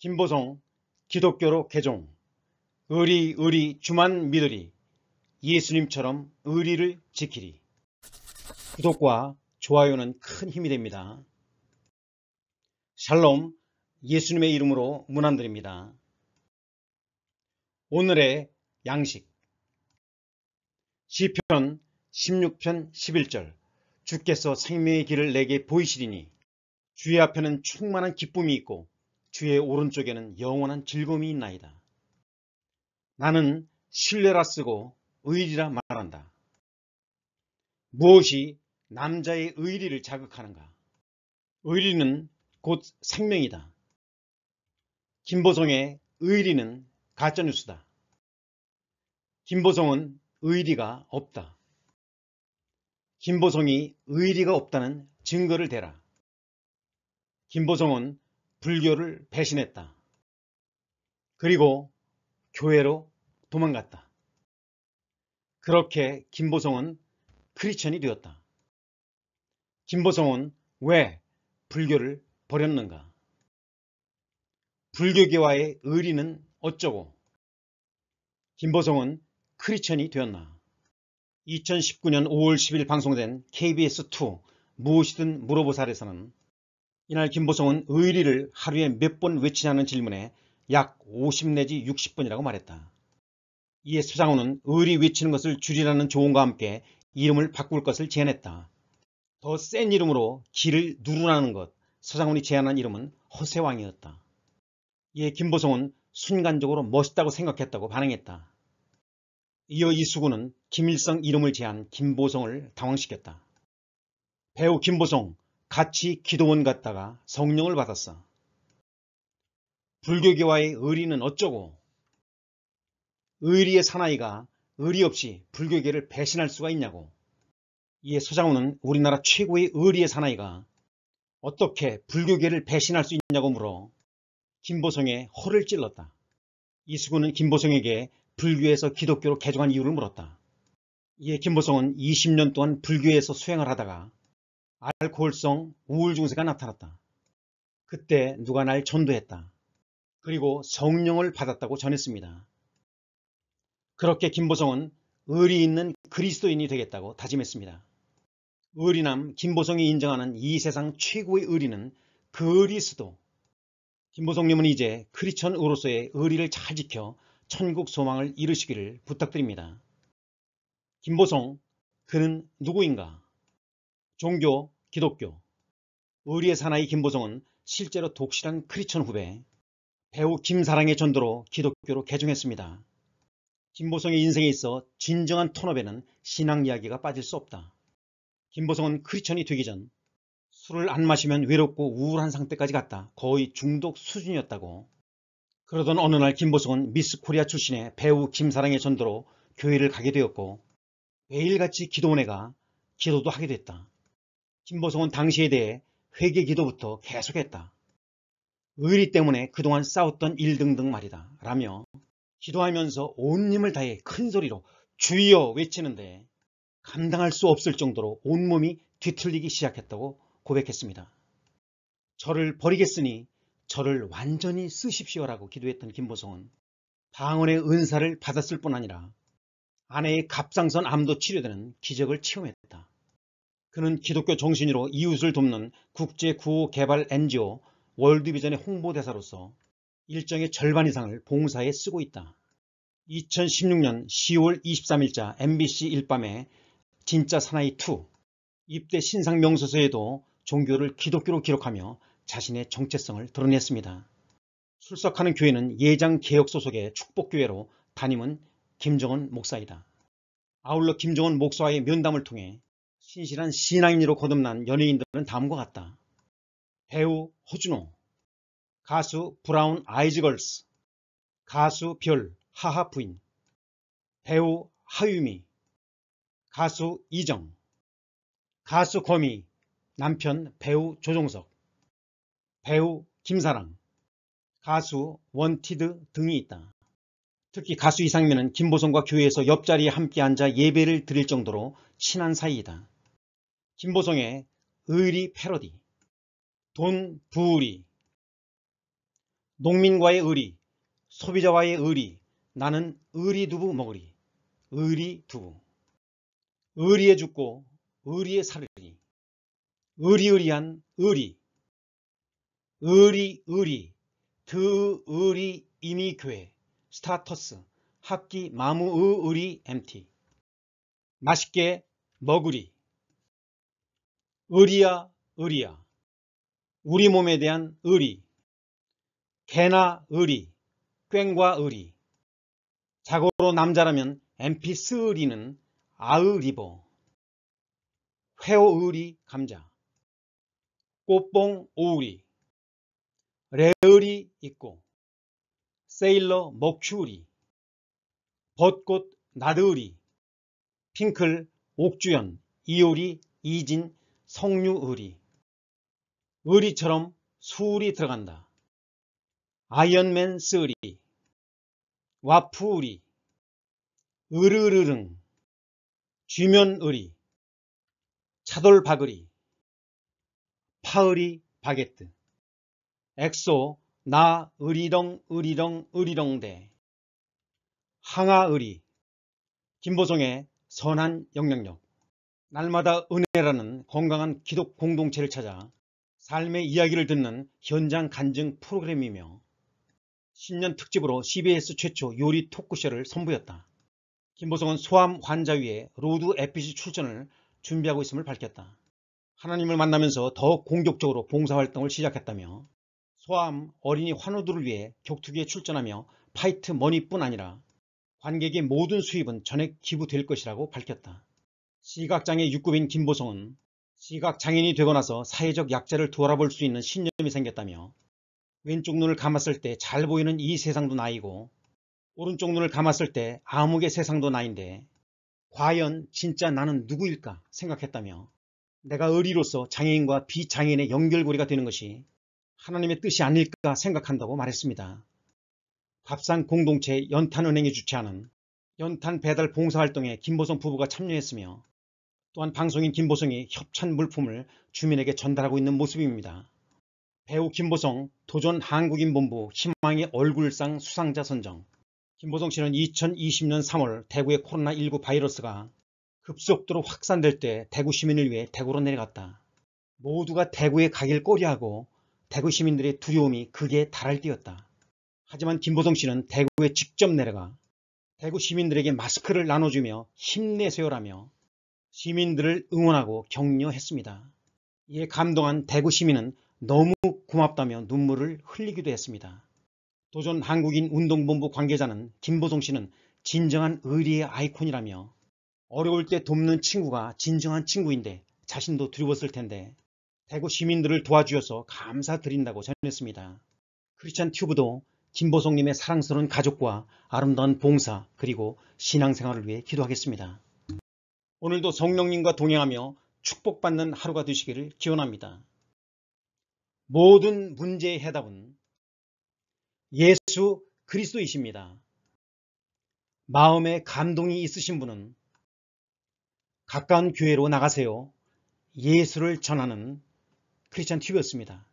김보성 기독교로 개종 의리 의리 주만 믿으리 예수님처럼 의리를 지키리 구독과 좋아요는 큰 힘이 됩니다. 샬롬 예수님의 이름으로 문안드립니다. 오늘의 양식 시편 16편 11절 주께서 생명의 길을 내게 보이시리니 주의 앞에는 충만한 기쁨이 있고 주의 오른쪽에는 영원한 즐거움이 있나이다. 나는 신뢰라 쓰고 의리라 말한다. 무엇이 남자의 의리를 자극하는가? 의리는 곧 생명이다. 김보성의 의리는 가짜뉴스다. 김보성은 의리가 없다. 김보성이 의리가 없다는 증거를 대라. 김보성은 불교를 배신했다. 그리고 교회로 도망갔다. 그렇게 김보성은 크리천이 되었다. 김보성은 왜 불교를 버렸는가? 불교계와의 의리는 어쩌고? 김보성은 크리천이 되었나? 2019년 5월 10일 방송된 KBS2 무엇이든 물어보살에서는 이날 김보성은 의리를 하루에 몇 번 외치냐는 질문에 약 50 내지 60번이라고 말했다. 이에 서장훈은 의리 외치는 것을 줄이라는 조언과 함께 이름을 바꿀 것을 제안했다. 더 센 이름으로 길을 누르라는 것, 서장훈이 제안한 이름은 허세왕이었다. 이에 김보성은 순간적으로 멋있다고 생각했다고 반응했다. 이어 이수구는 김일성 이름을 제한 김보성을 당황시켰다. 배우 김보성, 같이 기도원 갔다가 성령을 받았어. 불교계와의 의리는 어쩌고 의리의 사나이가 의리 없이 불교계를 배신할 수가 있냐고 이에 서장훈은 우리나라 최고의 의리의 사나이가 어떻게 불교계를 배신할 수 있냐고 물어 김보성의 허를 찔렀다. 이수근은 김보성에게 불교에서 기독교로 개종한 이유를 물었다. 이에 김보성은 20년 동안 불교에서 수행을 하다가 알코올성 우울 증세가 나타났다. 그때 누가 날 전도했다. 그리고 성령을 받았다고 전했습니다. 그렇게 김보성은 의리 있는 그리스도인이 되겠다고 다짐했습니다. 의리남 김보성이 인정하는 이 세상 최고의 의리는 그리스도. 김보성님은 이제 크리천으로서의 의리를 잘 지켜 천국 소망을 이루시기를 부탁드립니다. 김보성, 그는 누구인가? 종교, 기독교, 의리의 사나이 김보성은 실제로 독실한 크리천 후배, 배우 김사랑의 전도로 기독교로 개종했습니다. 김보성의 인생에 있어 진정한 톤업에는 신앙 이야기가 빠질 수 없다. 김보성은 크리천이 되기 전 술을 안 마시면 외롭고 우울한 상태까지 갔다. 거의 중독 수준이었다고. 그러던 어느 날 김보성은 미스 코리아 출신의 배우 김사랑의 전도로 교회를 가게 되었고 매일같이 기도원에 가 기도도 하게 됐다. 김보성은 당시에 대해 회개 기도부터 계속했다. 의리 때문에 그동안 싸웠던 일 등등 말이다. 라며 기도하면서 온 힘을 다해 큰 소리로 주여 외치는데 감당할 수 없을 정도로 온몸이 뒤틀리기 시작했다고 고백했습니다. 저를 버리겠으니 저를 완전히 쓰십시오라고 기도했던 김보성은 방언의 은사를 받았을 뿐 아니라 아내의 갑상선 암도 치료되는 기적을 체험했다. 그는 기독교 정신으로 이웃을 돕는 국제 구호 개발 NGO 월드비전의 홍보대사로서 일정의 절반 이상을 봉사에 쓰고 있다. 2016년 10월 23일자 MBC 일밤에 진짜 사나이2 입대 신상 명소서에도 종교를 기독교로 기록하며 자신의 정체성을 드러냈습니다. 출석하는 교회는 예장 개혁 소속의 축복교회로 담임은 김정은 목사이다. 아울러 김정은 목사와의 면담을 통해 신실한 신앙인으로 거듭난 연예인들은 다음과 같다. 배우 호준호, 가수 브라운 아이즈걸스, 가수 별 하하 부인, 배우 하유미, 가수 이정, 가수 거미, 남편 배우 조종석, 배우 김사랑, 가수 원티드 등이 있다. 특히 가수 이상민은 김보성과 교회에서 옆자리에 함께 앉아 예배를 드릴 정도로 친한 사이이다. 김보성의 의리 패러디 돈 부의리 농민과의 의리 소비자와의 의리 나는 의리 두부 먹으리 의리 두부 의리에 죽고 의리에 살으리 의리의리한 의리 의리 의리 드의리 그 이미교회 스타터스 학기 마무의리 MT 맛있게 먹으리 의리야 의리야 우리 몸에 대한 의리 개나 의리 꽹과 의리 자고로 남자라면 엠피스 의리는 아의리보 회오 의리 감자 꽃봉 오우리 레을리 있고 세일러 먹추리 우 벚꽃 나드들리 핑클 옥주연 이효리 이진 석류의리 의리처럼 수울이 들어간다 아이언맨 쓰리 와프의리 으르르릉 쥐면의리 차돌박으리 파으리 바게트 엑소 나 의리렁 의리렁 의리렁대 항아의리 김보성의 선한 영향력 날마다 은혜라는 건강한 기독 공동체를 찾아 삶의 이야기를 듣는 현장 간증 프로그램이며 신년 특집으로 CBS 최초 요리 토크쇼를 선보였다. 김보성은 소암 환자 위에 로드 에피시 출전을 준비하고 있음을 밝혔다. 하나님을 만나면서 더욱 공격적으로 봉사활동을 시작했다며 소암 어린이 환우들을 위해 격투기에 출전하며 파이트 머니뿐 아니라 관객의 모든 수입은 전액 기부될 것이라고 밝혔다. 시각장애 6급인 김보성은 시각장애인이 되고 나서 사회적 약자를 돌아볼 수 있는 신념이 생겼다며 왼쪽 눈을 감았을 때 잘 보이는 이 세상도 나이고 오른쪽 눈을 감았을 때 암흑의 세상도 나인데 과연 진짜 나는 누구일까 생각했다며 내가 의리로서 장애인과 비장애인의 연결고리가 되는 것이 하나님의 뜻이 아닐까 생각한다고 말했습니다. 밥상 공동체 연탄은행이 주최하는 연탄 배달 봉사활동에 김보성 부부가 참여했으며 또한 방송인 김보성이 협찬 물품을 주민에게 전달하고 있는 모습입니다. 배우 김보성 도전 한국인 본부 희망의 얼굴상 수상자 선정 김보성 씨는 2020년 3월 대구의 코로나19 바이러스가 급속도로 확산될 때 대구 시민을 위해 대구로 내려갔다. 모두가 대구에 가길 꼬리하고 대구 시민들의 두려움이 극에 달할 때였다. 하지만 김보성 씨는 대구에 직접 내려가 대구 시민들에게 마스크를 나눠주며 힘내세요라며 시민들을 응원하고 격려했습니다. 이에 감동한 대구 시민은 너무 고맙다며 눈물을 흘리기도 했습니다. 도전 한국인 운동본부 관계자는 김보성 씨는 진정한 의리의 아이콘이라며 어려울 때 돕는 친구가 진정한 친구인데 자신도 두려웠을 텐데 대구 시민들을 도와주셔서 감사드린다고 전했습니다. 크리스찬 튜브도 김보성님의 사랑스러운 가족과 아름다운 봉사 그리고 신앙생활을 위해 기도하겠습니다. 오늘도 성령님과 동행하며 축복받는 하루가 되시기를 기원합니다. 모든 문제의 해답은 예수 그리스도이십니다. 마음에 감동이 있으신 분은 가까운 교회로 나가세요. 예수를 전하는 크리스찬 TV였습니다.